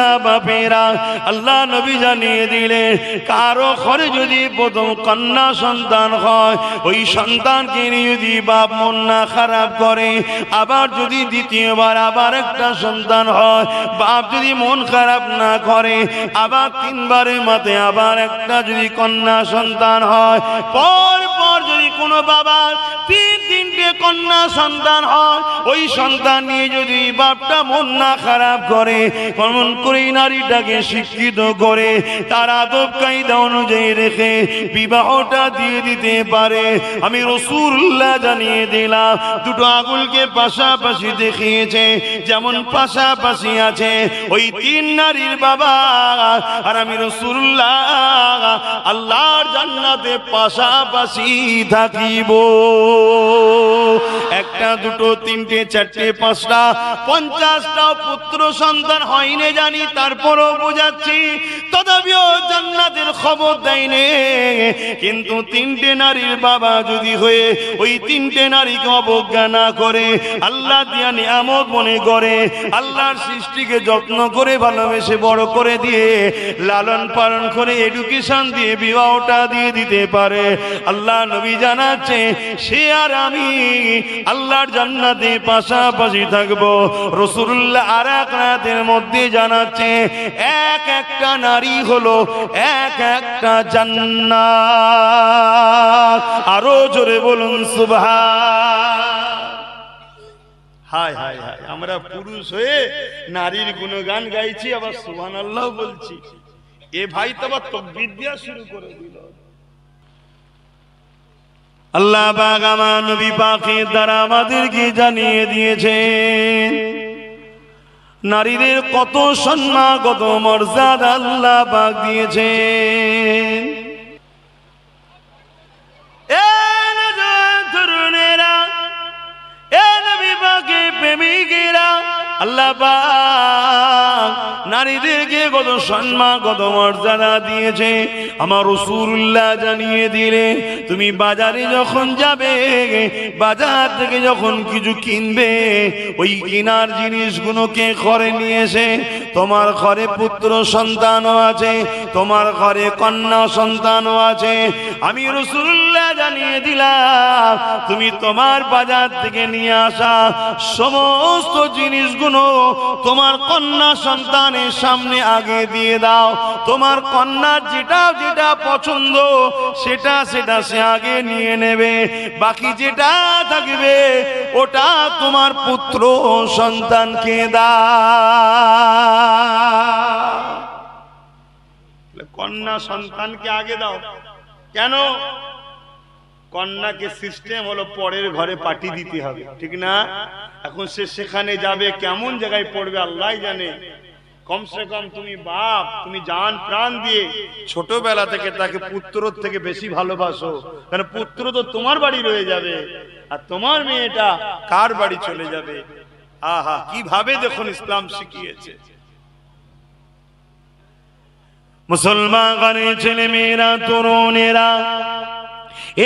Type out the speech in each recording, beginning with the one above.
ছেলেরা বাপেরা আল্লাহ নবী জানিয়ে দিলে কারো ঘরে যদি প্রথম কন্যা সন্তান হয় ওই সন্তানকে যদি বাপ মন না খারাপ করে আবার যদি দ্বিতীয়বার আবার একটা সন্তান হয় বাপ যদি মন খারাপ না করে আবার তিনবারের মাতে আবার একটা যদি কন্যা সন্তান হয় পর পর যদি কোনো বাবার তিন তিনটে কন্যা সন্তান হয় ওই সন্তান নিয়ে যদি বাপটা মন না খারাপ করে কমন করে নারীটাকে শিক্ষিত করে তার আদব কায়দা অনুযায়ী রেখে বিবাহটা দিয়ে দিতে পারে আমি রসুল্লাহ জানিয়ে দিলাম দুটো আগুলকে পাশাপাশি দেখিয়েছে যেমন পাশাপাশি আছে ওই তিন নারীর বাবা আর আমি রসুল্লাহ আল্লাহর জান্নাতে পাশাপাশি থাকিব একটা দুটো তিনটে চারটে পাঁচটা পঞ্চাশটা পুত্র সন্তান হয়নি জানি তারপরও বোঝাচ্ছি তদাবিও জান্নাতের খবর দেয়নি কিন্তু তিনটে নারীর বাবা যদি হয়ে ওই তিনটে নারীকে অবজ্ঞা না করে আল্লাহ দিয়া নিয়ামত মনে করে আল্লাহর সৃষ্টিকে যত্ন করে ভালোবেসে বড় করে দিয়ে লালন পালন করে এডুকেশন দিয়ে বিবাহটা দিয়ে দিতে পারে আল্লাহ নবী জানাচ্ছে সে আর আমি আমি আল্লাহর জান্নাতে পাশাপাশি থাকবো রসুল্লাহ আর এক রাতের মধ্যে জানাচ্ছে এক একটা নারী হলো এক একটা জান্নাত আরো জোরে বলুন সুভা আমরা পুরুষ হয়ে নারীর গুণগান গাইছি আবার সুহান আল্লাহ বলছি এ ভাই তো আবার তকবির দেওয়া শুরু করে দিল আল্লাহ বাগামান বিপাকে দ্বারা আমাদেরকে জানিয়ে দিয়েছেন নারীদের কত সম্মান কত মর্যাদা আল্লাহ বাগ দিয়েছেন প্রেমিকেরা বাজারে যখন যাবে বাজার থেকে যখন কিছু কিনবে ওই কেনার তোমার ঘরে পুত্র সন্তানও আছে তোমার ঘরে কন্যা সন্তানও আছে আমি রসুল্লাহ জানিয়ে দিলাম তুমি তোমার বাজার থেকে নিয়ে আসা সমস্ত জিনিসগুলো শুনো তোমার কন্যা সন্তানের সামনে আগে দিয়ে দাও তোমার কন্যা যেটা যেটা পছন্দ সেটা সেটা সে আগে নিয়ে নেবে বাকি যেটা থাকবে ওটা তোমার পুত্র সন্তানকে দা কন্যা সন্তানকে আগে দাও কেন কন্যাকে সিস্টেম হলো পরের ঘরে পাঠিয়ে দিতে হবে ঠিক না এখন সে সেখানে যাবে কেমন জায়গায় পড়বে আল্লাহ জানে কমসে কম তুমি বাপ তুমি জান প্রাণ দিয়ে ছোটবেলা থেকে তাকে পুত্র থেকে বেশি ভালোবাসো কারণ পুত্র তো তোমার বাড়ি রয়ে যাবে আর তোমার মেয়েটা কার বাড়ি চলে যাবে আহা কিভাবে দেখুন ইসলাম শিখিয়েছে মুসলমান ছেলে মেয়েরা তরুণেরা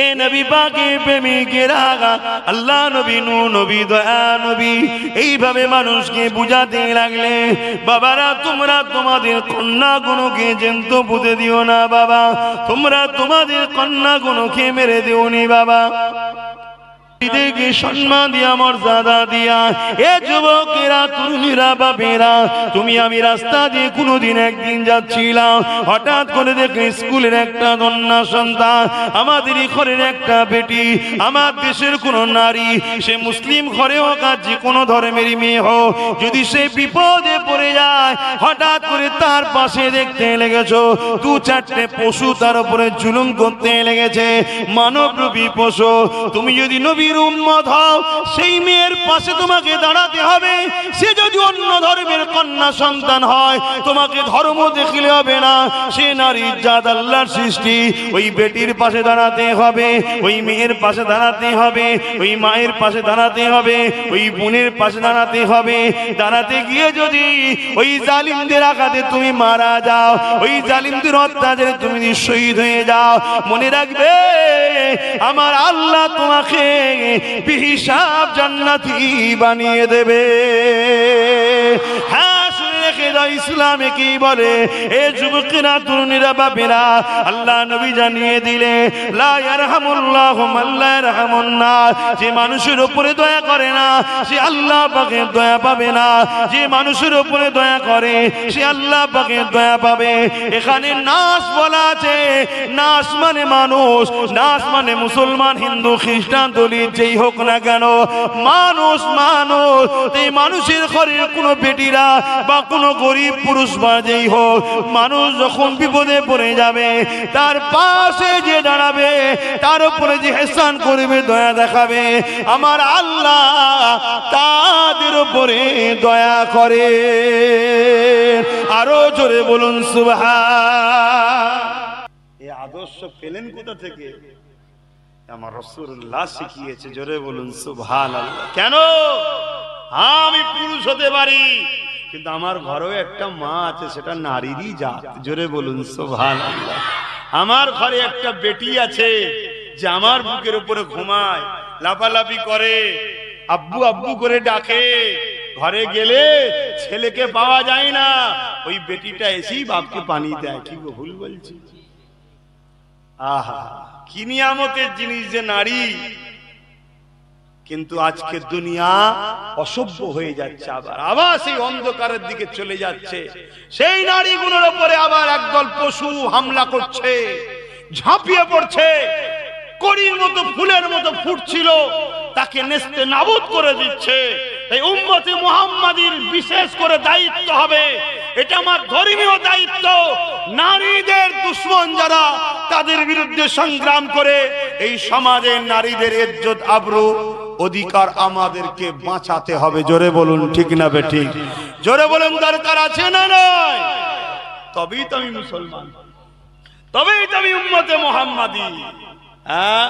এ নবী পাকে রাগা আল্লাহ নবী নু নবী দয়া নবী এইভাবে মানুষকে বুঝাতে লাগলে বাবারা তোমরা তোমাদের কন্যা গুণকে যেন্ত বুঝে দিও না বাবা তোমরা তোমাদের কন্যা গুণকে মেরে দিও নি বাবা দিদিকে সম্মান দিয়া মর্যাদা দিয়া এ যুবকেরা তরুণীরা বাপেরা তুমি আমি রাস্তা দিয়ে কোনোদিন একদিন যাচ্ছিলাম হঠাৎ করে দেখি স্কুলের একটা দন্যা সন্তান আমাদের ঘরের একটা বেটি আমার দেশের কোন নারী সে মুসলিম ঘরে হোক আর যে কোনো ধর্মের মেয়ে হোক যদি সে বিপদে পড়ে যায় হঠাৎ করে তার পাশে দেখতে লেগেছ দু চারটে পশু তার উপরে জুলুম করতে লেগেছে মানব পশু তুমি যদি নবী নবীর উন্মত হও সেই মেয়ের পাশে তোমাকে দাঁড়াতে হবে সে যদি অন্য ধর্মের কন্যা সন্তান হয় তোমাকে ধর্ম দেখলে হবে না সে নারী জাত আল্লাহর সৃষ্টি ওই বেটির পাশে দাঁড়াতে হবে ওই মেয়ের পাশে দাঁড়াতে হবে ওই মায়ের পাশে দাঁড়াতে হবে ওই বোনের পাশে দাঁড়াতে হবে দাঁড়াতে গিয়ে যদি ওই জালিমদের আঘাতে তুমি মারা যাও ওই জালিমদের অত্যাচার তুমি শহীদ হয়ে যাও মনে রাখবে আমার আল্লাহ তোমাকে বিহিসাব জান্নাতি বানিয়ে দেবে হ্যাঁ শরিয়া ইসলামে কি বলে এ যুবকেরা তরুণীরা বাপেরা আল্লাহ নবী জানিয়ে দিলে যে মানুষের উপরে দয়া করে না সে আল্লাহ পাকে দয়া পাবে না যে মানুষের উপরে দয়া করে সে আল্লাহ পাকে দয়া পাবে এখানে নাস বলা আছে নাস মানে মানুষ নাস মানে মুসলমান হিন্দু খ্রিস্টান দলিত যেই হোক না কেন মানুষ মানুষ এই মানুষের ঘরের কোনো বেটিরা বা কোনো গরিব পুরুষ বা যেই হোক মানুষ যখন বিপদে পড়ে যাবে তার পাশে যে দাঁড়াবে তার উপরে যে হেসান করবে দয়া দেখাবে আমার আল্লাহ তাদের উপরে দয়া করে আরো জোরে বলুন সুভা এ আদর্শ পেলেন কোথা থেকে আমার রসুল্লাহ শিখিয়েছে জোরে বলুন সুভান কেন আমি পুরুষ হতে পারি কিন্তু আমার ঘরেও একটা মা আছে সেটা নারীরই জাত জোরে বলুন সোভান আমার ঘরে একটা বেটি আছে যে আমার বুকের উপরে ঘুমায় লাফালাফি করে আব্বু আব্বু করে ডাকে ঘরে গেলে ছেলেকে পাওয়া যায় না ওই বেটিটা এসেই বাপকে পানি দেয় কি ভুল বলছি আহা কি নিয়ামতের জিনিস যে নারী কিন্তু আজকে দুনিয়া অসভ্য হয়ে যাচ্ছে আবার আবার সেই অন্ধকারের দিকে চলে যাচ্ছে সেই নারীগুলোর ওপরে আবার একদল পশু হামলা করছে ঝাঁপিয়ে পড়ছে করির মতো ফুলের মতো ফুটছিল তাকে নেস্তে নাবুদ করে দিচ্ছে এই উম্মতি মুহাম্মাদির বিশেষ করে দায়িত্ব হবে এটা আমার ধর্মীয় দায়িত্ব নারীদের দুশ্মন যারা তাদের বিরুদ্ধে সংগ্রাম করে এই সমাজে নারীদের ইজ্জত আবরু অধিকার আমাদেরকে বাঁচাতে হবে জোরে বলুন ঠিক না ঠিক জোরে বলুন দরকার আছে না নয় তবেই তো আমি মুসলমান তবেই তো আমি উম্মতে মোহাম্মদী হ্যাঁ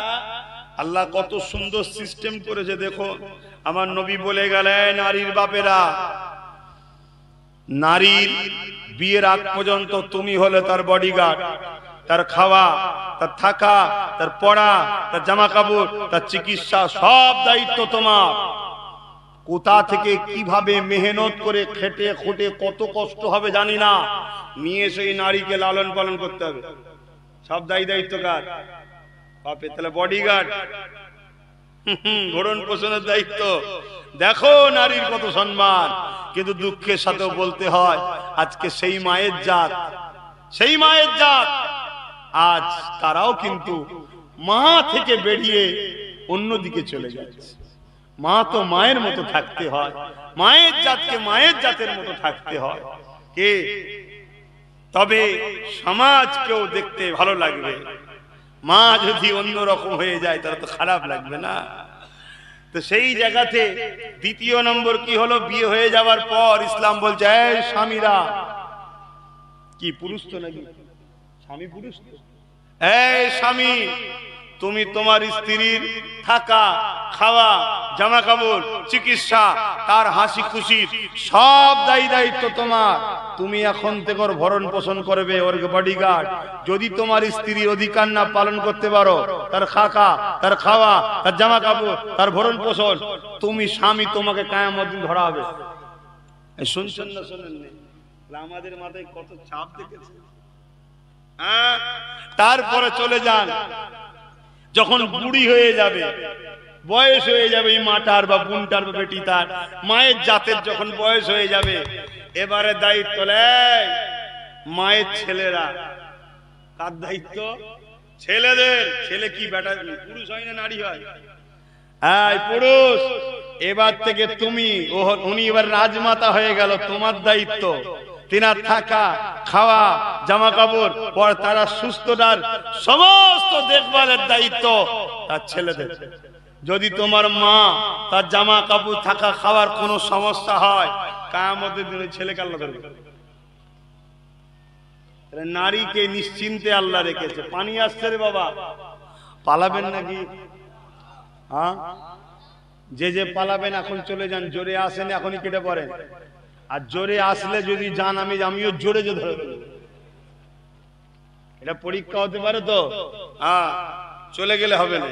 আল্লাহ কত সুন্দর সিস্টেম করেছে দেখো আমার নবী বলে গেলেন নারীর বাপেরা নারীর বিয়ের আগ পর্যন্ত তুমি হলে তার বডিগার্ড তার খাওয়া তার থাকা তার পড়া তার জামা কাপড় তার চিকিৎসা সব দায়িত্ব তোমার কোথা থেকে কিভাবে মেহনত করে খেটে খুটে কত কষ্ট হবে জানি না নিয়ে সেই নারীকে লালন পালন করতে হবে সব দায়ী দায়িত্ব কার বাপে তাহলে বডিগার্ড ভরণ পোষণের দায়িত্ব দেখো নারীর কত সম্মান কিন্তু দুঃখের সাথেও বলতে হয় আজকে সেই মায়ের জাত সেই মায়ের জাত আজ তারাও কিন্তু মা থেকে বেরিয়ে অন্যদিকে চলে যাচ্ছে মা তো মায়ের মতো থাকতে হয় মায়ের জাতকে মায়ের জাতের মতো থাকতে হয় কে তবে সমাজকেও দেখতে ভালো লাগবে মা যদি অন্যরকম হয়ে যায় তাহলে তো খারাপ লাগবে না তো সেই জায়গাতে দ্বিতীয় নম্বর কি হলো বিয়ে হয়ে যাওয়ার পর ইসলাম বলছে স্বামীরা কি পুরুষ তো নাকি স্বামী পুরুষ স্বামী তুমি তোমার স্ত্রীর থাকা খাওয়া জামা কাপড় চিকিৎসা তার হাসি খুশির সব দায়ী দায়িত্ব তোমার তুমি এখন থেকে ভরণ পোষণ করবে ওর বডিগার্ড যদি তোমার স্ত্রীর অধিকার না পালন করতে পারো তার খাকা তার খাওয়া তার জামা কাপড় তার ভরণ পোষণ তুমি স্বামী তোমাকে কায়াম ধরা হবে শুনছেন না শুনেন আমাদের মাথায় কত চাপ দেখেছে হ্যাঁ? তারপরে চলে যান যখন বুড়ি হয়ে যাবে বয়স হয়ে যাবে এই মাটার বা বুনটার বা বেটি তার মায়ের জাতের যখন বয়স হয়ে যাবে এবারে দায়িত্ব নেয় মায়ের ছেলেরা কার দায়িত্ব ছেলেদের ছেলে কি বেটা পুরুষ হয় না নারী হয় হ্যাঁ পুরুষ এবার থেকে তুমি উনি এবার রাজমাতা হয়ে গেল তোমার দায়িত্ব তেনার থাকা খাওয়া জামা কাপড় পর তারা সুস্থ ডার সমস্ত দেখভালের দায়িত্ব তার ছেলেদের যদি তোমার মা তার জামা কাপড় থাকা খাওয়ার কোনো সমস্যা হয় কামতের দিনে ছেলে কাল ধরবে নারীকে নিশ্চিন্তে আল্লাহ রেখেছে পানি আসছে রে বাবা পালাবেন নাকি হ্যাঁ যে যে পালাবেন এখন চলে যান জোরে আসেন এখনই কেটে পড়েন আর জোরে আসলে যদি যান আমি আমিও জোরে যে ধরে এটা পরীক্ষা হতে পারে তো হ্যাঁ চলে গেলে হবে না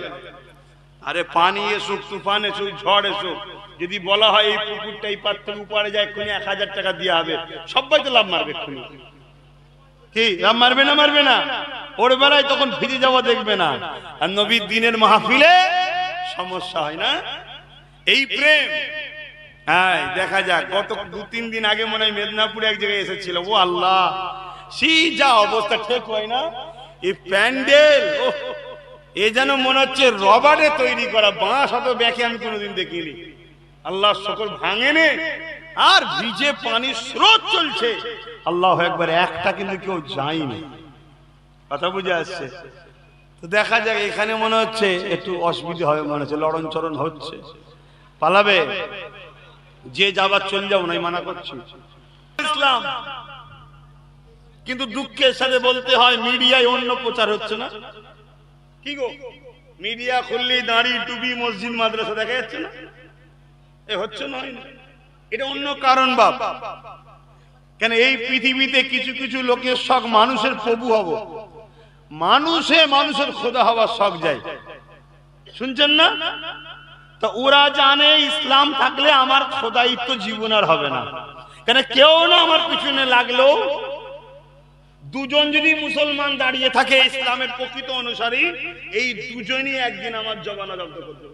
আরে পানি এসুক তুফান এসুক ঝড় এসুক যদি বলা হয় এই পুকুরটা এই পার উপরে যায় এক্ষুনি এক হাজার টাকা দিয়ে হবে সবাই তো লাভ মারবে এক্ষুনি কি লাভ মারবে না মারবে না ওর বেলায় তখন ফিরে যাওয়া দেখবে না আর নবীর দিনের মাহফিলে সমস্যা হয় না এই প্রেম হ্যাঁ দেখা যাক গত দু তিন দিন আগে মনে হয় মেদিনীপুরে এক জায়গায় এসেছিল ও আল্লাহ সি যা অবস্থা ঠিক হয় না এই প্যান্ডেল এ যেন মনে হচ্ছে রবারে তৈরি করা বাঁশ অত ব্যাকে আমি কোনোদিন দেখিনি আল্লাহ সকল ভাঙে নে আর ভিজে পানির স্রোত চলছে আল্লাহ একবার একটা কিন্তু কেউ যায়নি কথা বুঝে আসছে তো দেখা যাক এখানে মনে হচ্ছে একটু অসুবিধা হবে মনে হচ্ছে লড়ন চরণ হচ্ছে পালাবে যে যাবার চলে যাও নাই মানা করছি ইসলাম কিন্তু দুঃখের সাথে বলতে হয় মিডিয়ায় অন্য প্রচার হচ্ছে না কি গো মিডিয়া খুললি দাঁড়ি টুবি মসজিদ মাদ্রাসা দেখা যাচ্ছে না এ হচ্ছে না এটা অন্য কারণ বাপ কেন এই পৃথিবীতে কিছু কিছু লোকের শখ মানুষের প্রভু হব মানুষে মানুষের খোদা হওয়ার শখ যায় শুনছেন না তো ওরা জানে ইসলাম থাকলে আমার খোদায়িত্ব জীবন আর হবে না কেন কেউ না আমার পিছনে লাগলো দুজন যদি মুসলমান দাঁড়িয়ে থাকে ইসলামের প্রকৃত অনুসারী এই দুজনই একদিন আমার জবানা জব্দ করবে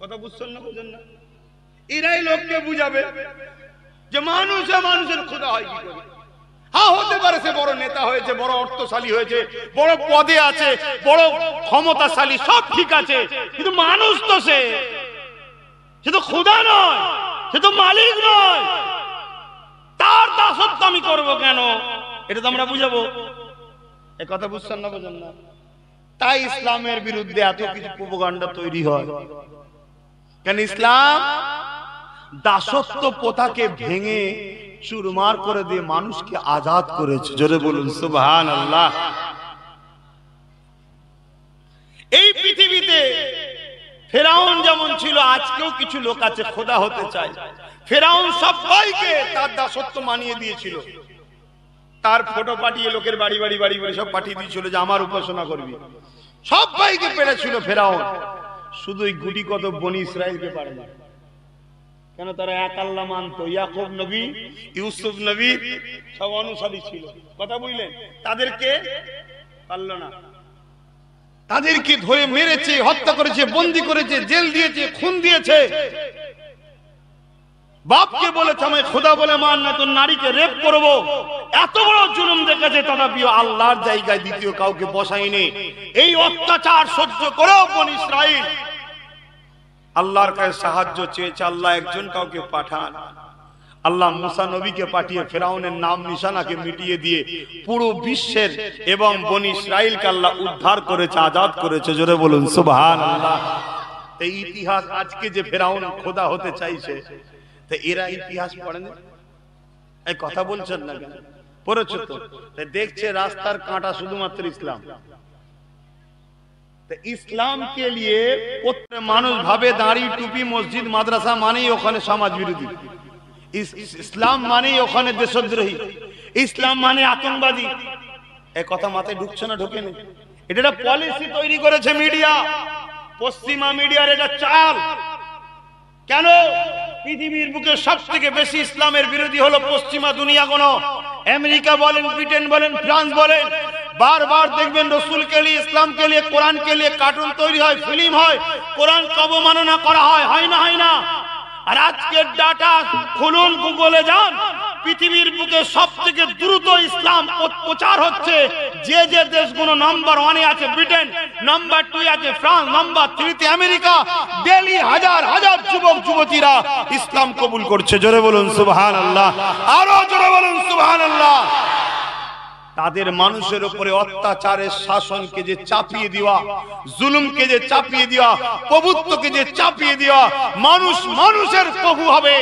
কথা বুঝছেন না বুঝেন না এরাই লোককে বুঝাবে যে মানুষে মানুষের খোদা হয় কি করে হ্যাঁ হতে পারে সে বড় নেতা হয়েছে বড় অর্থশালী হয়েছে বড় পদে আছে বড় ক্ষমতাশালী সব ঠিক আছে মানুষ তো সে ক্ষুধা নয় মালিক নয় তার দাসত্ব আমি করব কেন এটা তো আমরা বুঝাবো এ কথা বুঝছেন না বোঝেন না তাই ইসলামের বিরুদ্ধে এত কিছু উপকাণ্ডা তৈরি হয় কেন ইসলাম দাসত্ব প্রথাকে ভেঙে চুরমার করে দিয়ে মানুষকে আজাদ করেছে জোরে বলুন সুবহান আল্লাহ এই পৃথিবীতে ফেরাউন যেমন ছিল আজকেও কিছু লোক আছে খোদা হতে চায় ফেরাউন সবাইকে তার দাসত্ব মানিয়ে দিয়েছিল তার ফটো পাঠিয়ে লোকের বাড়ি বাড়ি বাড়ি বাড়ি সব পাঠিয়ে দিয়েছিল যে আমার উপাসনা করবি সবাইকে পেরেছিল ফেরাউন শুধু ওই গুটি কত বনি ইসরায়েলকে পারে না কেন তারা এক আল্লাহ মানত ইয়াকুব নবী ইউসুফ নবী সব অনুসারী ছিল কথা বুঝলেন তাদেরকে পারল না তাদেরকে ধরে মেরেছে হত্যা করেছে বন্দি করেছে জেল দিয়েছে খুন দিয়েছে বাপকে বলেছে আমি খোদা বলে মান না তো নারীকে রেপ করব এত বড় জুলুম দেখেছে তথাপিও আল্লাহর জায়গায় দ্বিতীয় কাউকে বসায়নি এই অত্যাচার সহ্য করো বন ইসরাইল আল্লাহর কাছে সাহায্য চেয়েছে আল্লাহ একজন কাউকে পাঠান আল্লাহ মুসা নবীকে পাঠিয়ে ফেরাউনের নাম নিশানাকে মিটিয়ে দিয়ে পুরো বিশ্বের এবং বনি ইসরায়েলকে আল্লাহ উদ্ধার করেছে আজাদ করেছে জোরে বলুন সুবহান আল্লাহ এই ইতিহাস আজকে যে ফেরাউন খোদা হতে চাইছে তা এরা ইতিহাস পড়েন এই কথা বলছেন না পড়েছ তো দেখছে রাস্তার কাঁটা শুধুমাত্র ইসলাম ইসলাম কে লিয়ে মানুষ ভাবে দাঁড়ি টুপি মসজিদ মাদ্রাসা মানেই ওখানে সমাজ বিরোধী ইসলাম মানেই ওখানে দেশদ্রোহী ইসলাম মানে আতঙ্কবাদী এ কথা মাথায় ঢুকছে না ঢুকেনি এটা একটা পলিসি তৈরি করেছে মিডিয়া পশ্চিমা মিডিয়ার এটা চাল কেন পৃথিবীর বুকে সব থেকে বেশি ইসলামের বিরোধী হলো পশ্চিমা দুনিয়া কোনো আমেরিকা বলেন ব্রিটেন বলেন ফ্রান্স বলেন বারবার দেখবেন রসুল কে ইসলাম কে লিয়ে কোরআন কে লিয়ে কার্টুন তৈরি হয় ফিল্ম হয় কোরআন অবমাননা করা হয় হয় না হয় না আর আজকের ডাটা খুলুন গুগলে যান পৃথিবীর বুকে সব থেকে দ্রুত ইসলাম প্রচার হচ্ছে যে যে দেশগুলো নাম্বার ওয়ানে আছে ব্রিটেন নাম্বার টু আছে ফ্রান্স নাম্বার থ্রিতে আমেরিকা ডেলি হাজার হাজার যুবক যুবতীরা ইসলাম কবুল করছে জোরে বলুন সুবহান আল্লাহ আরো জোরে বলুন সুবহান আল্লাহ তাদের মানুষের উপরে অত্যাচারের শাসনকে যে চাপিয়ে দেওয়া জুলুমকে যে চাপিয়ে দেওয়া প্রভুত্বকে যে চাপিয়ে দেওয়া মানুষ মানুষের প্রভু হবে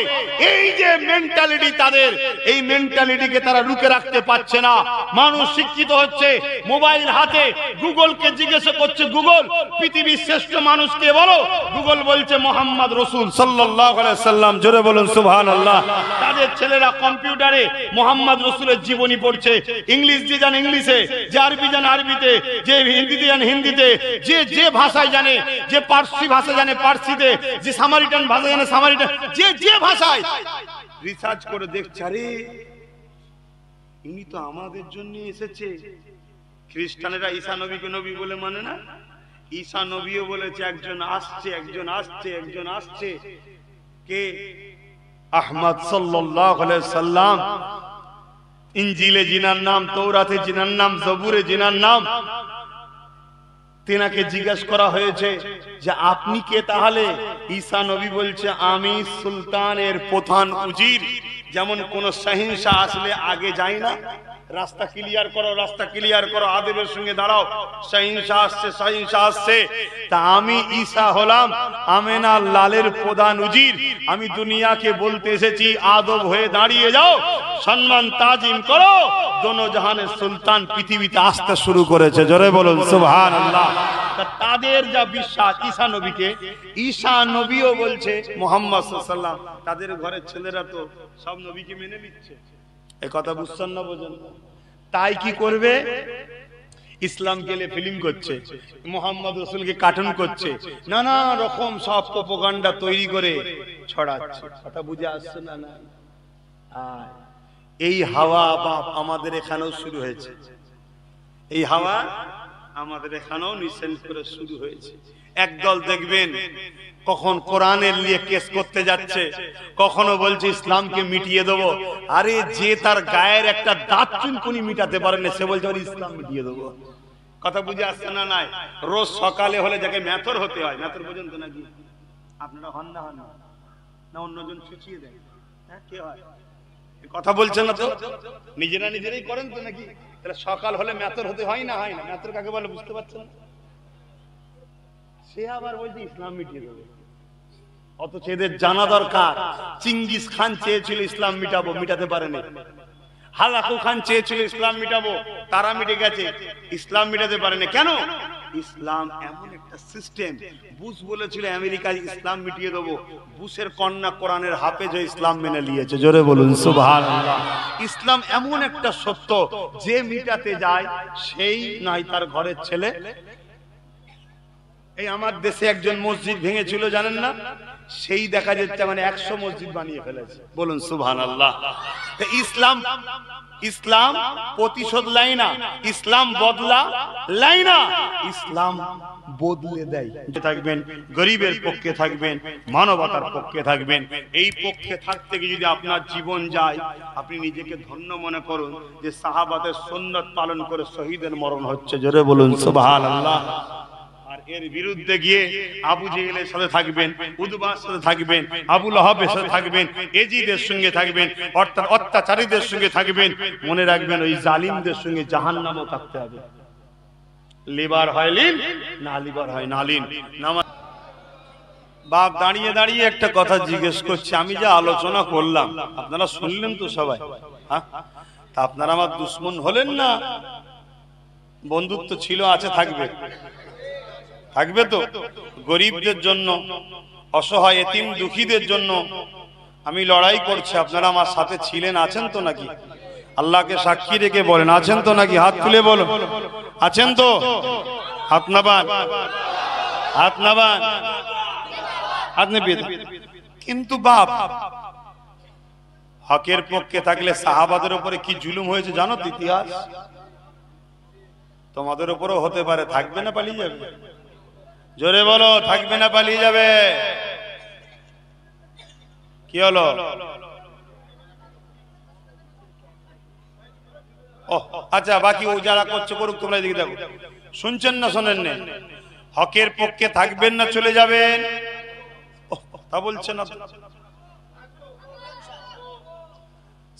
এই যে মেন্টালিটি তাদের এই মেন্টালিটিকে তারা লুকে রাখতে পারছে না মানুষ শিক্ষিত হচ্ছে মোবাইল হাতে গুগলকে জিজ্ঞেস করছে গুগল পৃথিবীর শ্রেষ্ঠ মানুষকে বলো গুগল বলছে মোহাম্মদ রসুল সাল্লাল্লাহু আলাইহি সাল্লাম জোরে বলুন সুবহানাল্লাহ তাদের ছেলেরা কম্পিউটারে মোহাম্মদ রসুলের জীবনী পড়ছে ইংলিশ যে জানে ইংলিশে যে আরবি জানে আরবিতে যে হিন্দিতে জানে হিন্দিতে যে যে ভাষায় জানে যে পার্সি ভাষা জানে পার্সিতে যে সামারিটান ভাষা জানে সামারিটান যে যে ভাষায় রিসার্চ করে দেখছে ইনি তো আমাদের জন্য এসেছে খ্রিস্টানেরা ঈশা নবীকে নবী বলে মানে না ঈশা নবীও বলেছে একজন আসছে একজন আসছে একজন আসছে কে আহমদ সাল্লাম ইঞ্জিলে জিনার নাম তৌরাতে জিনার নাম জবুরে জিনার নাম তেনাকে জিজ্ঞেস করা হয়েছে যে আপনি কে তাহলে ঈশা নবী বলছে আমি সুলতানের প্রধান উজির যেমন কোন সহিংসা আসলে আগে যাই না রাস্তা ক্লিয়ার করো রাস্তা ক্লিয়ার করো আদেবের সঙ্গে দাঁড়াও সহিংসা আসছে সহিংসা আসছে তা আমি ঈশা হলাম আমেনা লালের প্রধান উজির আমি দুনিয়াকে বলতে এসেছি আদব হয়ে দাঁড়িয়ে যাও সম্মান তাজিম করো দোনো জাহানের সুলতান পৃথিবীতে আসতে শুরু করেছে জোরে বলুন সুভান আল্লাহ তাদের যা বিশ্বাস ঈশা নবীকে ঈশা নবীও বলছে মোহাম্মদ তাদের ঘরের ছেলেরা তো সব নবীকে মেনে নিচ্ছে কথা বুঝছেন না বোঝেন তাই কি করবে ইসলাম গেলে ফিল্ম করছে মোহাম্মদ রসুলকে কার্টুন করছে নানা রকম সব প্রোপাগান্ডা তৈরি করে ছড়াচ্ছে কথা বুঝে আসছে না না এই হাওয়া বাপ আমাদের এখানেও শুরু হয়েছে এই হাওয়া আমাদের এখানেও রিসেন্ট করে শুরু হয়েছে একদল দেখবেন কখন কোরআনের নিয়ে কেস করতে যাচ্ছে কখনো বলছে ইসলামকে মিটিয়ে দেব আরে যে তার গায়ের একটা দাঁত চুনকুনি মিটাতে পারে না সে বলছে ইসলাম মিটিয়ে দেবো কথা বুঝে আসছে না নাই রোজ সকালে হলে যাকে ম্যাথর হতে হয় ম্যাথর পর্যন্ত নাকি আপনারা হন না হন না অন্যজন সুচিয়ে দেয় হ্যাঁ কে হয় কথা বলছেন না তো নিজেরা নিজেরাই করেন তো নাকি তাহলে সকাল হলে ম্যাথর হতে হয় না হয় না ম্যাথর কাকে বলে বুঝতে পারছেন না সে আবার বলছে ইসলাম মিটিয়ে দেবে অথচ এদের জানা দরকার চিঙ্গিস খান চেয়েছিল ইসলাম মিটাবো মিটাতে পারেনি হালাকু খান চেয়েছিল ইসলাম মিটাবো তারা মিটে গেছে ইসলাম মিটাতে পারেনি কেন ইসলাম এমন একটা সিস্টেম বুশ বলেছিল আমেরিকায় ইসলাম মিটিয়ে দেবো বুশের কন্যা কোরআনের হাফেজ ইসলাম মেনে নিয়েছে জোরে বলুন সুভান ইসলাম এমন একটা সত্য যে মিটাতে যায় সেই নাই তার ঘরের ছেলে এই আমার দেশে একজন মসজিদ ভেঙেছিল জানেন না সেই দেখা যাচ্ছে মানে একশো মসজিদ বানিয়ে ফেলেছে বলুন সুভান আল্লাহ ইসলাম ইসলাম প্রতিশোধ লাইনা ইসলাম বদলা লাইনা ইসলাম বদলে দেয় থাকবেন গরিবের পক্ষে থাকবেন মানবতার পক্ষে থাকবেন এই পক্ষে থাকতে গিয়ে যদি আপনার জীবন যায় আপনি নিজেকে ধন্য মনে করুন যে সাহাবাদের সন্ন্যত পালন করে শহীদের মরণ হচ্ছে জোরে বলুন সুবহানাল্লাহ আল্লাহ এর বিরুদ্ধে গিয়ে আবু জেহেলের সাথে থাকবেন উদবার সাথে থাকবেন আবুল লহাবের সাথে থাকবেন এজিদের সঙ্গে থাকবেন অর্থাৎ অত্যাচারীদের সঙ্গে থাকবেন মনে রাখবেন ওই জালিমদের সঙ্গে জাহান্নামও থাকতে হবে লিবার হয় লিন না লিবার হয় না লিন বাপ দাঁড়িয়ে দাঁড়িয়ে একটা কথা জিজ্ঞেস করছি আমি যা আলোচনা করলাম আপনারা শুনলেন তো সবাই হ্যাঁ? তা আপনারা আমার দুশ্মন হলেন না বন্ধুত্ব ছিল আছে থাকবে থাকবে তো গরিবদের জন্য অসহায় এতিম দুঃখীদের জন্য আমি লড়াই করছি আপনারা আমার সাথে ছিলেন আছেন তো নাকি আল্লাহকে সাক্ষী রেখে বলেন আছেন তো নাকি হাত তুলে বলো আছেন তো হাত নাবান হাত নাবান হাত নেবে কিন্তু বাপ হকের পক্ষে থাকলে সাহাবাদের উপরে কি জুলুম হয়েছে জানো ইতিহাস তোমাদের উপরও হতে পারে থাকবে না পালিয়ে যাবে জোরে বলো থাকবে না পালিয়ে যাবে কি হলো আচ্ছা বাকি ও যারা করছে করুক তোমরা এদিকে দেখো শুনছেন না শোনেন নেই হকের পক্ষে থাকবেন না চলে যাবেন তা বলছেন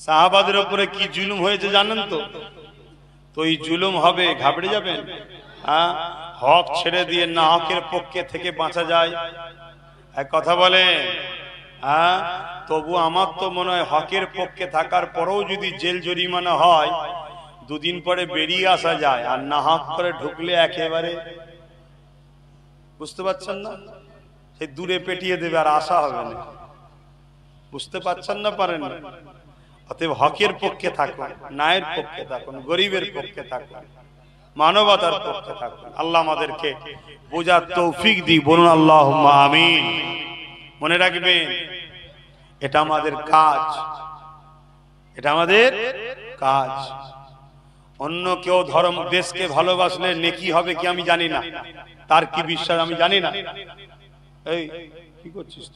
শাহাবাদের উপরে কি জুলুম হয়েছে জানেন তো তো এই জুলুম হবে ঘাবড়ে যাবেন হ্যাঁ হক ছেড়ে দিয়ে না হকের পক্ষে থেকে বাঁচা যায় এক কথা বলে হ্যাঁ তবু আমার তো মনে হয় হকের পক্ষে থাকার পরেও যদি জেল জরিমানা হয় দুদিন পরে বেরিয়ে আসা যায় আর না হক করে ঢুকলে একেবারে বুঝতে পারছেন না সেই দূরে পেটিয়ে দেবে আর আশা হবে না বুঝতে পারছেন না পারেন অতএব হকের পক্ষে থাকুন নায়ের পক্ষে থাকুন গরিবের পক্ষে থাকুন মানবতার পক্ষে থাকবেন আল্লাহ আমাদেরকে বোঝার তৌফিক দিই বলুন আল্লাহ আমিন মনে রাখবেন এটা আমাদের কাজ এটা আমাদের কাজ অন্য কেউ ধর্ম দেশকে ভালোবাসলে নেকি হবে কি আমি জানি না তার কি বিশ্বাস আমি জানি না এই কি করছিস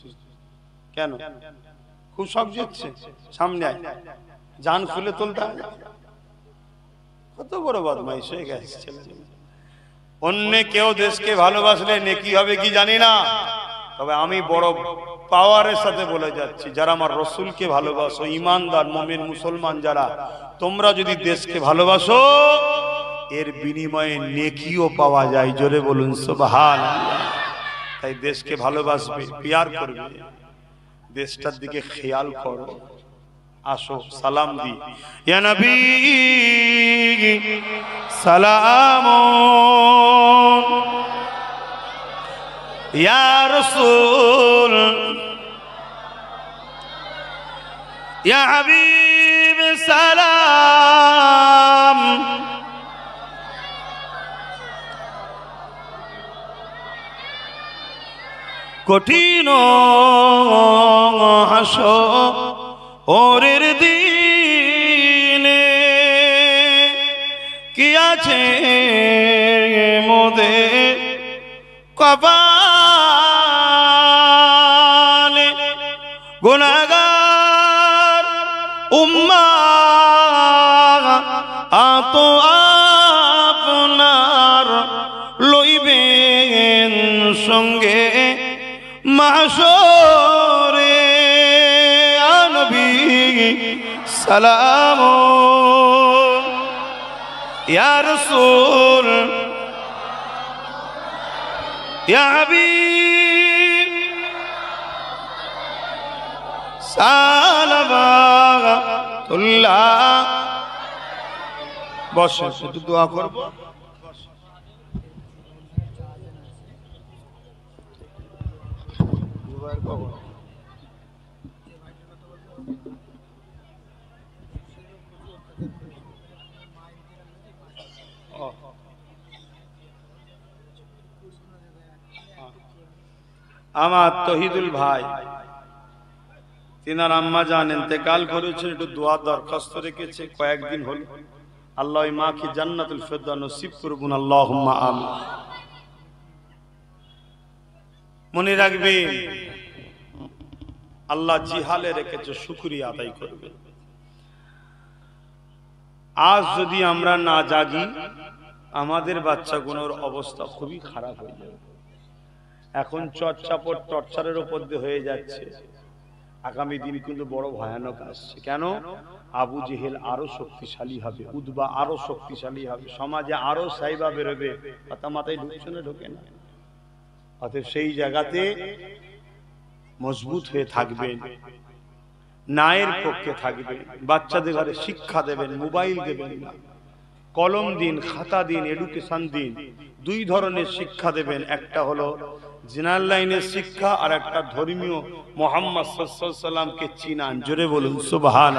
কেন খুব সব যাচ্ছে সামনে যান জান খুলে তুলতে কত বড় বদমাইশ হয়ে গেছে অন্য কেউ দেশকে ভালোবাসলে নেকি হবে কি জানি না তবে আমি বড় পাওয়ারের সাথে বলে যাচ্ছি যারা আমার রসুলকে ভালোবাসো ইমানদার মমিন মুসলমান যারা তোমরা যদি দেশকে ভালোবাসো এর বিনিময়ে নেকিও পাওয়া যায় জোরে বলুন সোভাল তাই দেশকে ভালোবাসবে পিয়ার করবে দেশটার দিকে খেয়াল করো আসো সালাম দি ইয়া নবী সালাম ইয়া রাসূল ইয়া হাবিব সালাম কঠিন হাসো ওরের দিনে কি আছে মোদে কপাল গুণাগার উম্মা আত আপনার লইবেন সঙ্গে মাসো سلام يا رسول يا حبيب صلوات الله বসে শুধু দোয়া করব কখন আমার তহিদুল ভাই তিনার আম্মা যান এতেকাল করেছেন একটু দোয়া দরখাস্ত রেখেছে কয়েকদিন হল আল্লাহ মাকে জান্নাতুল ফেদা করবুন আল্লাহ মনে রাখবে আল্লাহ জিহালে রেখেছে শুকুরিয়া আদায় করবে আজ যদি আমরা না জাগি আমাদের বাচ্চাগুলোর অবস্থা খুবই খারাপ হয়ে যাবে এখন চর্চাপট টর্চারের উপর দিয়ে হয়ে যাচ্ছে আগামী দিন কিন্তু বড় ভয়ানক আসছে কেন আবু জেহেল আরো শক্তিশালী হবে উদ্বা আরো শক্তিশালী হবে সমাজে আরো সাইবা বেরোবে পাতা মাথায় ঢুকছে না ঢুকে না অতএব সেই জায়গাতে মজবুত হয়ে থাকবেন নায়ের পক্ষে থাকবেন বাচ্চাদের ঘরে শিক্ষা দেবেন মোবাইল দেবেন না কলম দিন খাতা দিন এডুকেশন দিন দুই ধরনের শিক্ষা দেবেন একটা হলো জিনার লাইনের শিক্ষা আর একটা ধর্মীয় মোহাম্মদ সাল্লামকে চিনান জোরে বলুন সুবাহান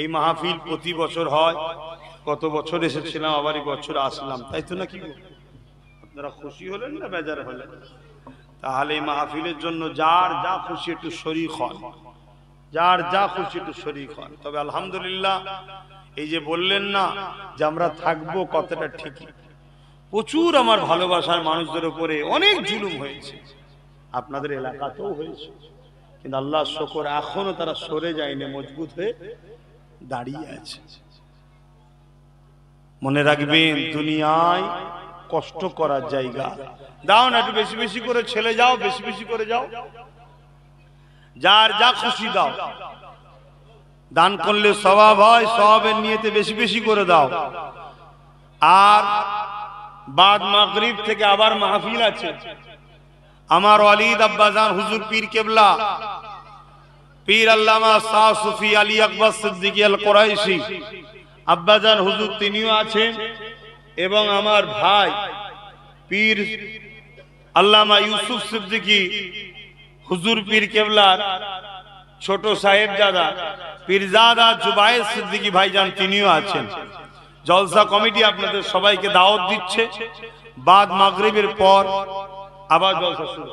এই মাহফিল প্রতি বছর হয় কত বছর এসেছিলাম আবার এই বছর আসলাম তাই তো নাকি আপনারা খুশি হলেন না বেজার হলেন তাহলে এই মাহফিলের জন্য যার যা খুশি একটু শরীর হন যার যা খুশি একটু শরীর হন তবে আলহামদুলিল্লাহ এই যে বললেন না যে আমরা থাকবো কতটা ঠিকই প্রচুর আমার ভালোবাসার মানুষদের উপরে অনেক জুলুম হয়েছে আপনাদের এলাকাতেও হয়েছে কিন্তু আল্লাহ শকর এখনো তারা সরে যায়নি মজবুত হয়ে দাঁড়িয়ে আছে মনে রাখবেন দুনিয়ায় কষ্ট করার জায়গা দাও না একটু বেশি বেশি করে ছেলে যাও বেশি বেশি করে যাও যার যা খুশি দাও দান করলে স্বভাব হয় স্বভাবের নিয়েতে বেশি বেশি করে দাও আর বাদ মাগরিব থেকে আবার মাহফিল আছে আমার ওয়ালিদ আব্বাজান হুজুর পীর কেবলা পীর আল্লামা শাহ সুফি আলী আকবর সিদ্দিকী আল কোরাইশি আব্বাজান হুজুর তিনিও আছেন এবং আমার ভাই পীর আল্লামা ইউসুফ সিদ্দিকী হুজুর পীর কেবলার ছোট সাহেব দাদা পীরজাদা জুবায়ের সিদ্দিকী ভাইজান তিনিও আছেন জলসা কমিটি আপনাদের সবাইকে দাওয়াত দিচ্ছে বাদ মাগরিবের পর আবার জলসা শুরু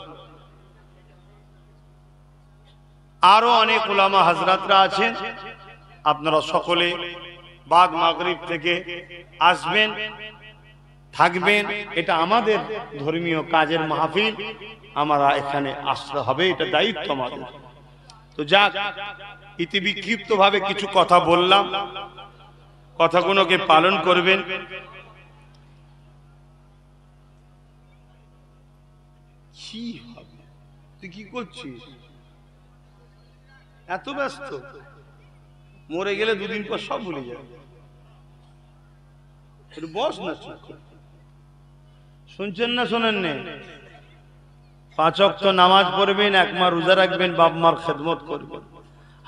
আরো অনেক ওলামা হাজরাতরা আছেন আপনারা সকলে বাদ মাগরিব থেকে আসবেন থাকবেন এটা আমাদের ধর্মীয় কাজের মাহফিল আমরা এখানে আসতে হবে এটা দায়িত্ব আমাদের তো যাক ইতিবিক্ষিপ্ত ভাবে কিছু কথা বললাম কথাগুলোকে পালন করবেন কি হবে তুই কি করছিস এত ব্যস্ত মরে গেলে দুদিন পর সব ভুলে যাবে একটু বস না শুনছেন না শোনেন নে পাঁচ অক্ত নামাজ পড়বেন একমা রোজা রাখবেন বাপ মার খেদমত করবেন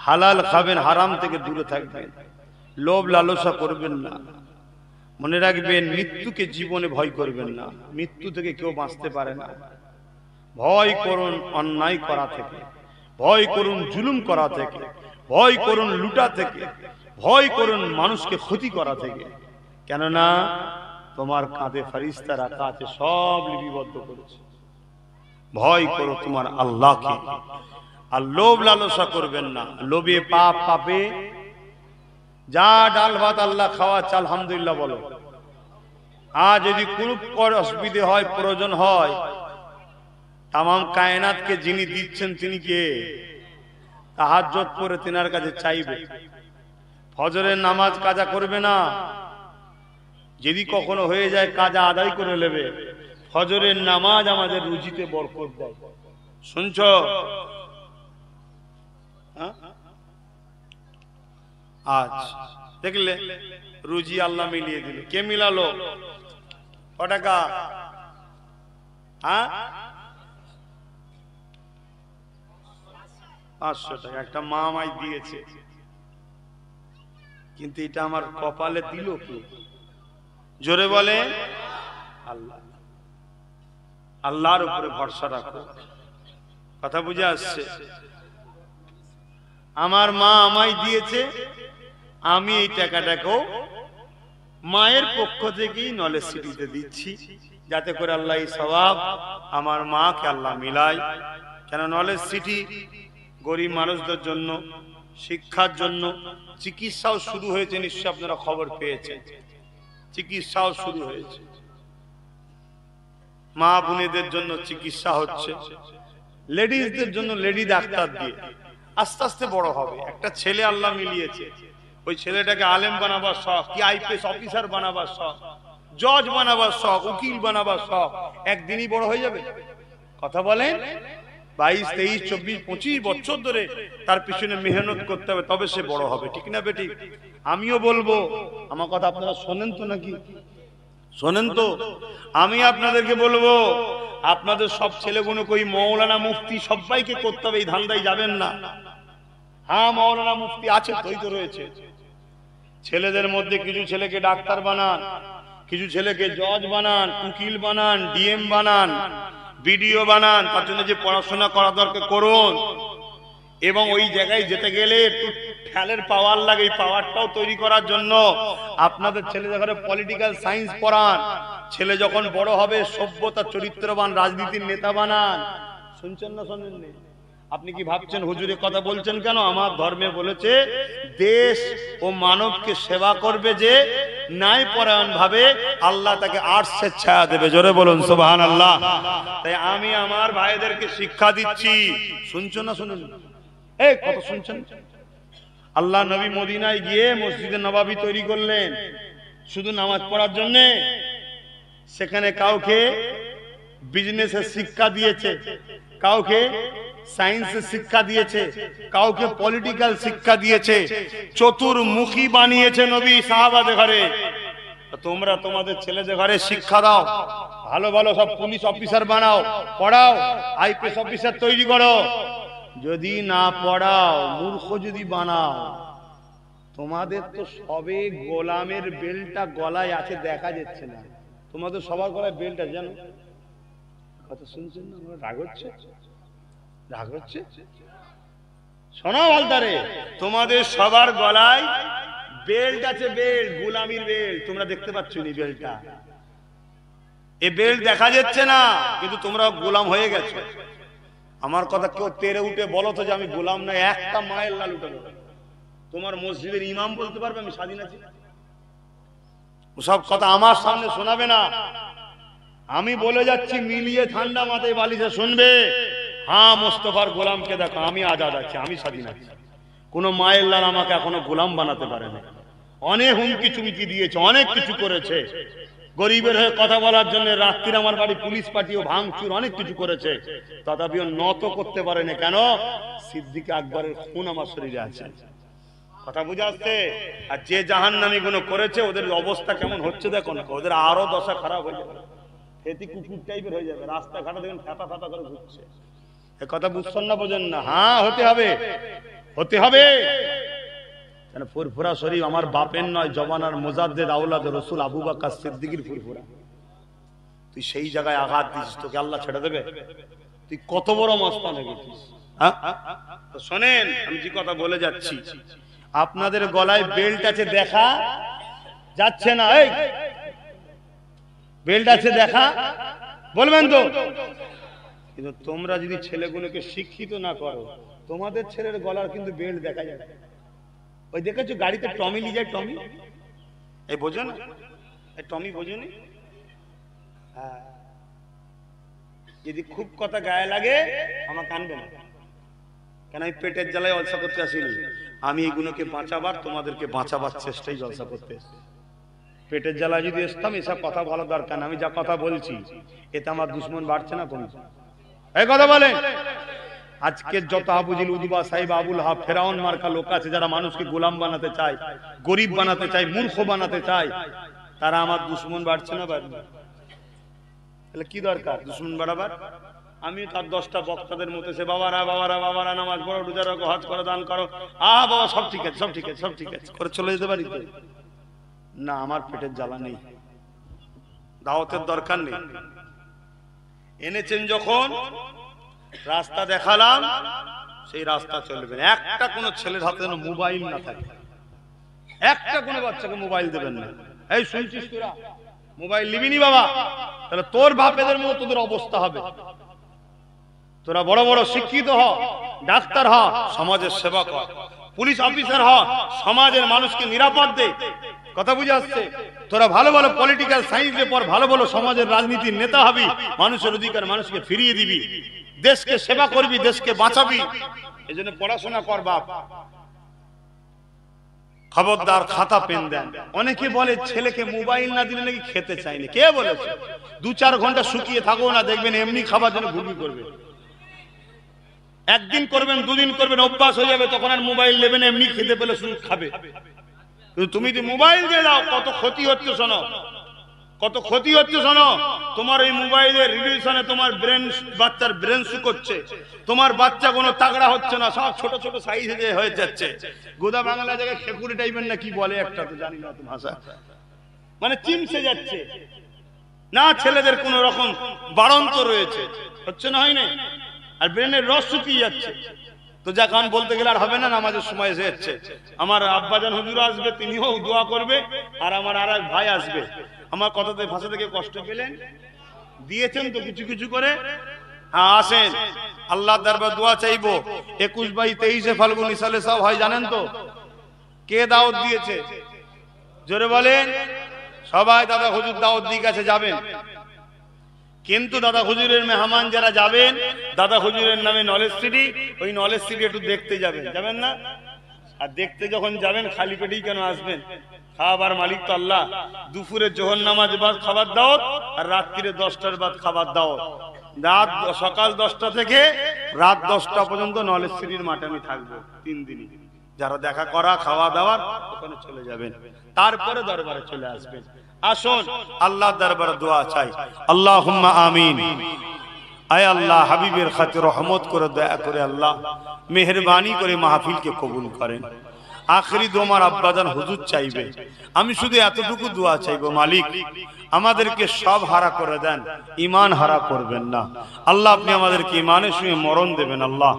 হালাল খাবেন হারাম থেকে দূরে থাকবেন লোভ লালসা করবেন না মনে রাখবেন মৃত্যুকে জীবনে ভয় করবেন না মৃত্যু থেকে কেউ বাঁচতে পারে না ভয় করুন অন্যায় করা থেকে ভয় করুন জুলুম করা থেকে ভয় করুন লুটা থেকে ভয় করুন মানুষকে ক্ষতি করা থেকে কেননা তোমার কাঁধে ফারিস্তারা কাছে সব লিপিবদ্ধ করেছে ভয় করো তোমার আল্লাহকে আর লোভ লালসা করবেন না লোভে পাপ পাপে যা ডাল ভাত আল্লাহ খাওয়া চাল আলহামদুলিল্লাহ বলো আর যদি কুরুপ কর অসুবিধে হয় প্রয়োজন হয় তামাম কায়নাতকে যিনি দিচ্ছেন তিনি কে তাহাজত করে তেনার কাছে চাইবে ফজরের নামাজ কাজা করবে না যদি কখনো হয়ে যায় কাজা আদায় করে নেবে ফজরের নামাজ আমাদের রুজিতে বরকত শুনছ আজ দেখলে রুজি আল্লাহ মিলিয়ে দিল কে মিলালো ও হ্যাঁ পাঁচশো টাকা একটা মা আমায় দিয়েছে কিন্তু এটা আমার কপালে দিল কি জোরে বলে আল্লাহ আল্লাহর উপরে ভরসা রাখো কথা বুঝে আসছে আমার মা আমায় দিয়েছে আমি এই টাকাটাকেও মায়ের পক্ষ থেকেই নলেজ সিটিতে দিচ্ছি যাতে করে আল্লাহ স্বভাব আমার মাকে আল্লাহ মিলায় কেন নলেজ সিটি গরিব মানুষদের জন্য শিক্ষার জন্য চিকিৎসাও শুরু হয়েছে নিশ্চয় আপনারা খবর পেয়েছে চিকিৎসাও শুরু হয়েছে মা বোনেদের জন্য চিকিৎসা হচ্ছে লেডিসদের জন্য লেডি ডাক্তার দিয়ে আস্তে আস্তে বড় হবে একটা ছেলে আল্লাহ মিলিয়েছে ওই ছেলেটাকে আলেম বানাবার শখ কি আইপিএস অফিসার বানাবার শখ জজ বানাবার শখ উকিল বানাবার শখ একদিনই বড় হয়ে যাবে কথা বলেন বাইশ তেইশ চব্বিশ পঁচিশ বছর ধরে তার পিছনে মেহনত করতে হবে তবে সে বড় হবে ঠিক না বেটি আমিও বলবো আমার কথা আপনারা শোনেন তো নাকি শোনেন তো আমি আপনাদেরকে বলবো আপনাদের সব ছেলেগুলোকে ওই মৌলানা মুফতি সবাইকে করতে হবে এই ধান্দায় যাবেন না হ্যাঁ মৌলানা মুফতি আছে তৈরি রয়েছে ছেলেদের মধ্যে কিছু ছেলেকে ডাক্তার বানান কিছু ছেলেকে জজ বানান উকিল বানান ডিএম বানান বিডিও বানান তার জন্য যে পড়াশোনা করা দরকার করুন এবং ওই জায়গায় যেতে গেলে একটু ঠ্যালের পাওয়ার লাগে এই পাওয়ারটাও তৈরি করার জন্য আপনাদের ছেলে যখন পলিটিক্যাল সায়েন্স পড়ান ছেলে যখন বড় হবে সভ্যতা চরিত্রবান রাজনীতির নেতা বানান শুনছেন না শোনেননি আপনি কি ভাবছেন হুজুরে কথা বলছেন কেন আমার ধর্মে বলেছে দেশ ও মানবকে সেবা করবে যে নাই পরায়ণ ভাবে আল্লাহ তাকে আর্টসের ছায়া দেবে জোরে বলুন সোবাহান আল্লাহ তাই আমি আমার ভাইদেরকে শিক্ষা দিচ্ছি শুনছো না শুনুন এই কত শুনছেন আল্লাহ নবী মদিনায় গিয়ে মসজিদে নবাবি তৈরি করলেন শুধু নামাজ পড়ার জন্যে সেখানে কাউকে বিজনেসের শিক্ষা দিয়েছে কাউকে সায়েন্সের শিক্ষা দিয়েছে কাউকে পলিটিক্যাল শিক্ষা দিয়েছে চতুর্মুখী বানিয়েছে নবী সাহাবাদের ঘরে তোমরা তোমাদের ছেলেদের ঘরে শিক্ষা দাও ভালো ভালো সব পুলিশ অফিসার বানাও পড়াও আইপিএস অফিসার তৈরি করো যদি না পড়াও মূর্খ যদি বানাও তোমাদের তো সবে গোলামের বেলটা গলায় আছে দেখা যাচ্ছে না তোমাদের সবার গলায় বেলটা জানো কথা শুনছেন না আমার রাগ হচ্ছে রাগ হচ্ছে শোনো আলতারে তোমাদের সবার গলায় বেল্ট আছে বেল্ট গুলামির বেল্ট তোমরা দেখতে পাচ্ছ নি বেল্টটা এ বেল্ট দেখা যাচ্ছে না কিন্তু তোমরা গোলাম হয়ে গেছো আমার কথা কেউ তেরে উঠে বলো তো যে আমি গোলাম না একটা মায়ের লাল উঠালো তোমার মসজিদের ইমাম বলতে পারবে আমি স্বাধীন আছি সব কথা আমার সামনে শোনাবে না আমি বলে যাচ্ছি মিলিয়ে ঠান্ডা মাথায় বালিশে শুনবে হ্যাঁ মোস্তফার গোলামকে দেখো আমি আজাদ আছি আমি স্বাধীন আছি কোনো মায়ের লাল আমাকে এখনো গোলাম বানাতে পারে না অনেক হুমকি চুমকি দিয়েছে অনেক কিছু করেছে গরিবের হয়ে কথা বলার জন্য রাত্রির আমার বাড়ি পুলিশ পার্টি ও ভাঙচুর অনেক কিছু করেছে তথাপিও নত করতে পারেনি কেন সিদ্দিক আকবরের খুন আমার শরীরে আছে কথা বুঝে আসছে আর যে জাহান নামি গুলো করেছে ওদের অবস্থা কেমন হচ্ছে দেখো না ওদের আরো দশা খারাপ হয়ে যাবে খেতি কুকুর টাইপের হয়ে যাবে রাস্তাঘাটে দেখবেন ফেতা ফেতা করে ঘুরছে এ কথা বুঝছেন না বোঝেন না হ্যাঁ হতে হবে হতে হবে কেন ফুরফুরা শরীফ আমার বাপের নয় জবানার মোজাদ্দেদ আউলাদ রসুল আবু বাক্কা সিদ্দিকির ফুরফুরা তুই সেই জায়গায় আঘাত দিস তোকে আল্লাহ ছেড়ে দেবে তুই কত বড় মস্তান হয়ে গেছিস হ্যাঁ? শোনেন আমি যে কথা বলে যাচ্ছি আপনাদের গলায় বেল্ট আছে দেখা যাচ্ছে না এই বেল্ট আছে দেখা বলবেন তো কিন্তু তোমরা যদি ছেলেগুলোকে শিক্ষিত না করো তোমাদের ছেলের গলার কিন্তু বেল্ট দেখা যাবে ওই দেখেছো গাড়িতে টমি যায় টমি এই বোঝো না এই টমি বোঝো নি হ্যাঁ। যদি খুব কথা গায়ে লাগে আমার কানবে না কেন আমি পেটের জ্বালায় জলসা করতে আসিনি আমি এগুলোকে বাঁচাবার তোমাদেরকে বাঁচাবার চেষ্টাই জলসা করতে আসি পেটের জ্বালা যদি আসতাম এসব কথা বলা দরকার আমি যা কথা বলছি এতে আমার দুশ্মন বাড়ছে না কোন কথা বলেন আজকের যত আবুজিল উদবা সাহেব আবুল হা ফেরাউন মার্কা লোক আছে যারা মানুষকে গোলাম বানাতে চায় গরিব বানাতে চায় মূর্খ বানাতে চায় তারা আমার দুশ্মন বাড়ছে না বাড়বে তাহলে কি দরকার দুশ্মন বাড়াবার আমি তার দশটা বক্তাদের মতো সে বাবারা বাবারা বাবারা নামাজ পড়ো রোজা রাখো হাত করো দান করো আ বাবা সব ঠিক আছে সব ঠিক আছে সব ঠিক আছে করে চলে যেতে পারি না আমার পেটের জ্বালা নেই দাওয়াতের দরকার নেই এনেছেন যখন রাস্তা দেখালাম সেই রাস্তা চলবেন একটা কোনো ছেলের হাতে যেন মোবাইল না থাকে একটা কোনো বাচ্চাকে মোবাইল দেবেন না এই শুনছিস তোরা মোবাইল নিবিনি বাবা তাহলে তোর বাপেদের মতো তোদের অবস্থা হবে তোরা বড় বড় শিক্ষিত হ ডাক্তার হ সমাজের সেবা কর পুলিশ অফিসার হ সমাজের মানুষকে নিরাপদ দে কথা বুঝে আসছে তোরা ভালো ভালো পলিটিক্যাল সায়েন্সের পর ভালো ভালো সমাজের রাজনীতির নেতা হবি মানুষের অধিকার মানুষকে ফিরিয়ে দিবি দেশকে সেবা করবি দেশকে বাঁচাবি এই জন্য পড়াশোনা কর বাপ খবরদার খাতা পেন দেন অনেকে বলে ছেলেকে মোবাইল না দিলে নাকি খেতে চাইনি কে বলেছে দু চার ঘন্টা শুকিয়ে থাকো না দেখবেন এমনি খাবার জন্য ঘুমি করবে একদিন করবেন দুদিন করবেন অভ্যাস হয়ে যাবে তখন আর মোবাইল নেবেন এমনি খেতে পেলে শুধু খাবে তুমি যদি মোবাইল দিয়ে দাও কত ক্ষতি হচ্ছে শোনো কত ক্ষতি হচ্ছে শোনো তোমার এই মোবাইলের রিডিউশনে তোমার ব্রেন বাচ্চার ব্রেন হচ্ছে তোমার বাচ্চা কোনো তাগড়া হচ্ছে না সব ছোট ছোট যে হয়ে যাচ্ছে গোদা বাংলা জায়গায় খেকুড়ি টাইপের না কি বলে একটা তো জানি না ভাষা মানে চিমসে যাচ্ছে না ছেলেদের কোন রকম বাড়ন্ত রয়েছে হচ্ছে না হয় না আর ব্রেনের রস শুকিয়ে যাচ্ছে তো যা গান বলতে গেলে আর হবে না নামাজের সময় এসে যাচ্ছে আমার আব্বাজান হুজুর আসবে তিনিও দোয়া করবে আর আমার আর এক ভাই আসবে আমার কথাতে ভাষা থেকে কষ্ট পেলেন দিয়েছেন তো কিছু কিছু করে হ্যাঁ আসেন আল্লাহ দরবার দোয়া চাইবো একুশ বাই তেইশে ফাল্গুন ইসালে সব হয় জানেন তো কে দাওয়াত দিয়েছে জোরে বলেন সবাই দাদা হুজুর দাওয়াত দিয়ে কাছে যাবেন কিন্তু দাদা হুজুরের মেহমান যারা যাবেন দাদা হুজুরের নামে নলেজ সিটি ওই নলেজ সিটি একটু দেখতে যাবেন যাবেন না আর দেখতে যখন যাবেন খালি পেটেই কেন আসবেন খাবার মালিক তো আল্লাহ দুপুরে জোহর নামাজ বাদ খাবার দাও আর রাত্রিরে দশটার বাদ খাবার দাও রাত সকাল দশটা থেকে রাত দশটা পর্যন্ত নলেজ সিটির মাঠে আমি থাকবো তিন দিনই যারা দেখা করা খাওয়া দাওয়ার ওখানে চলে যাবেন তারপরে দরবারে চলে আসবেন আসুন আল্লাহ দরবার দোয়া চাই আল্লাহ আমিন আয় আল্লাহ হাবিবের খাতে রহমত করে দয়া করে আল্লাহ মেহরবানি করে মাহফিলকে কবুল করেন আখরি তোমার আব্বাদান হুজুর চাইবে আমি শুধু এতটুকু দোয়া চাইব মালিক আমাদেরকে সব হারা করে দেন ইমান হারা করবেন না আল্লাহ আপনি আমাদেরকে ইমানের সঙ্গে মরণ দেবেন আল্লাহ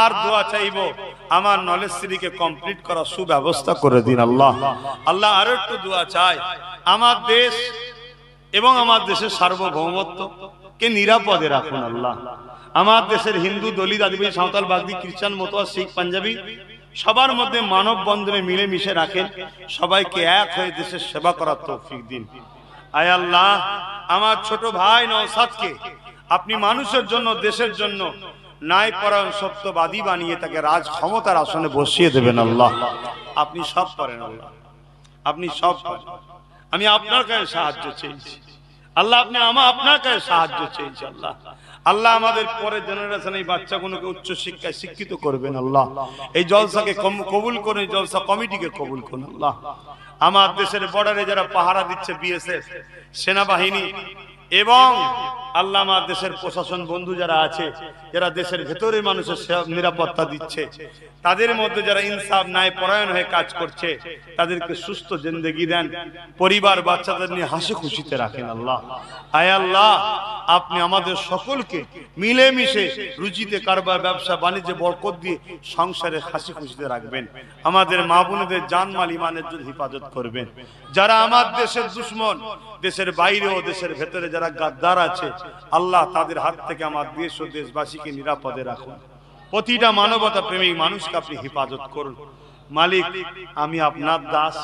আর দোয়া চাইব আমার নলেজ শ্রীকে কমপ্লিট করার সুব্যবস্থা করে দিন আল্লাহ আল্লাহ আরো একটু দোয়া চাই আমার দেশ এবং আমার দেশের সার্বভৌমত্ব কে নিরাপদে রাখুন আল্লাহ আমার দেশের হিন্দু দলিত আদিবাসী সাঁওতাল বাগদি খ্রিস্টান মতোয়া শিখ পাঞ্জাবি সবার মধ্যে মানব বন্ধনে মিলেমিশে রাখেন সবাইকে এক হয়ে দেশের সেবা করার তৌফিক দিন আয় আল্লাহ আমার ছোট ভাই নওসাদকে আপনি মানুষের জন্য দেশের জন্য ন্যায় পরায়ণ সত্যবাদী বানিয়ে তাকে রাজ ক্ষমতার আসনে বসিয়ে দেবেন আল্লাহ আপনি সব করেন আল্লাহ আপনি সব করেন আমি আপনার কাছে সাহায্য চেয়েছি আল্লাহ আপনি আমার আপনার কাছে সাহায্য চেয়েছি আল্লাহ আল্লাহ আমাদের পরের জেনারেশন এই বাচ্চাগুলোকে উচ্চ শিক্ষায় শিক্ষিত করবেন আল্লাহ এই জলসাকে কবুল করে জলসা কমিটিকে কবুল করুন আল্লাহ আমার দেশের বর্ডারে যারা পাহারা দিচ্ছে বিএসএফ সেনাবাহিনী এবং আল্লাহ আমার দেশের প্রশাসন বন্ধু যারা আছে যারা দেশের ভেতরে মানুষের নিরাপত্তা দিচ্ছে তাদের মধ্যে যারা ইনসাফ নাই পরায়ণ হয়ে কাজ করছে তাদেরকে সুস্থ জিন্দগি দেন পরিবার বাচ্চাদের নিয়ে হাসি খুশিতে রাখেন আল্লাহ আয় আল্লাহ আপনি আমাদের সকলকে মিলেমিশে রুচিতে কারবার ব্যবসা বাণিজ্যে বরকত দিয়ে সংসারে হাসি খুশিতে রাখবেন আমাদের মা বোনদের জানমাল ইমানের জন্য হিফাজত করবেন যারা আমার দেশের দুশ্মন দেশের বাইরে ও দেশের ভেতরে যারা যারা গাদ্দার আছে আল্লাহ তাদের হাত থেকে আমার দেশ ও দেশবাসীকে নিরাপদে রাখুন প্রতিটা মানবতা প্রেমিক মানুষকে আপনি হেফাজত করুন মালিক আমি আপনার দাস